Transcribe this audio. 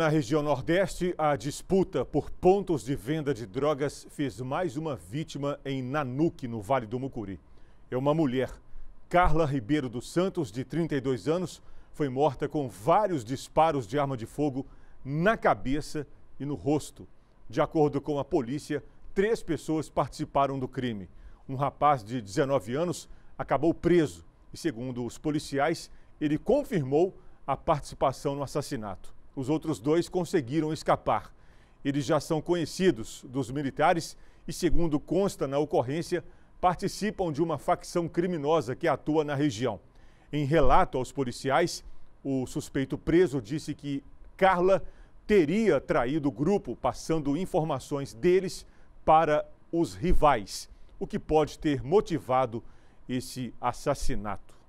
Na região Nordeste, a disputa por pontos de venda de drogas fez mais uma vítima em Nanuque, no Vale do Mucuri. É uma mulher. Carla Ribeiro dos Santos, de 32 anos, foi morta com vários disparos de arma de fogo na cabeça e no rosto. De acordo com a polícia, três pessoas participaram do crime. Um rapaz de 19 anos acabou preso e, segundo os policiais, ele confirmou a participação no assassinato. Os outros dois conseguiram escapar. Eles já são conhecidos dos militares e, segundo consta na ocorrência, participam de uma facção criminosa que atua na região. Em relato aos policiais, o suspeito preso disse que Carla teria traído o grupo, passando informações deles para os rivais, o que pode ter motivado esse assassinato.